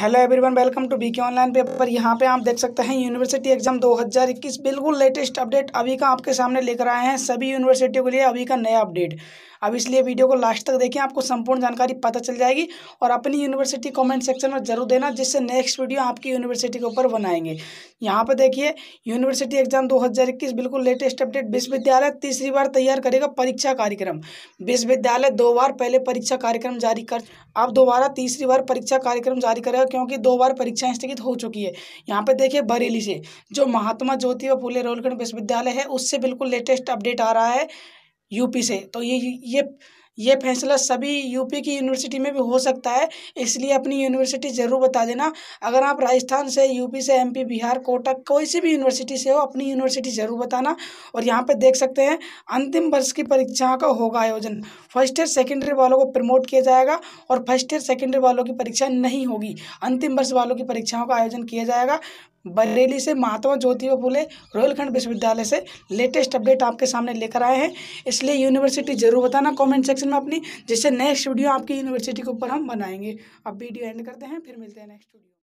hello everyone welcome to BK online paper यहाँ पे आप देख सकते हैं यूनिवर्सिटी एग्जाम 2021 बिल्कुल लेटेस्ट अपडेट अभी का आपके सामने लेकर आए हैं सभी यूनिवर्सिटियों के लिए अभी का नया अपडेट अब इसलिए वीडियो को लास्ट तक देखें आपको संपूर्ण जानकारी पता चल जाएगी और अपनी यूनिवर्सिटी कमेंट सेक्शन में जरूर देना जिससे नेक्स्ट वीडियो आपकी यूनिवर्सिटी के ऊपर बनाएंगे यहाँ पर देखिए यूनिवर्सिटी एग्जाम 2021 बिल्कुल लेटेस्ट अपडेट विश्वविद्यालय तीसरी बार तैयार करेगा परीक्षा कार्यक्रम विश्वविद्यालय दो बार पहले परीक्षा कार्यक्रम जारी कर अब दोबारा तीसरी बार परीक्षा कार्यक्रम जारी करेगा क्योंकि दो बार परीक्षाएं स्थगित हो चुकी है यहाँ पे देखिए बरेली से जो महात्मा ज्योति व फूले रोलखंड विश्वविद्यालय है उससे बिल्कुल लेटेस्ट अपडेट आ रहा है यूपी से तो ये ये ये फैसला सभी यूपी की यूनिवर्सिटी में भी हो सकता है इसलिए अपनी यूनिवर्सिटी ज़रूर बता देना अगर आप राजस्थान से यूपी से एमपी बिहार कोटा कोई सी भी यूनिवर्सिटी से हो अपनी यूनिवर्सिटी ज़रूर बताना और यहाँ पर देख सकते हैं अंतिम वर्ष की परीक्षा का होगा आयोजन फर्स्ट ईयर सेकेंडरी वालों को प्रमोट किया जाएगा और फर्स्ट ईयर सेकेंडरी वालों की परीक्षा नहीं होगी अंतिम वर्ष वालों की परीक्षाओं का आयोजन किया जाएगा बरेली से महात्मा ज्योतिबा फुले रोहिलखंड विश्वविद्यालय से लेटेस्ट अपडेट आपके सामने लेकर आए हैं इसलिए यूनिवर्सिटी जरूर बताना कमेंट सेक्शन में अपनी जिससे नेक्स्ट वीडियो आपकी यूनिवर्सिटी के ऊपर हम बनाएंगे अब वीडियो एंड करते हैं फिर मिलते हैं नेक्स्ट वीडियो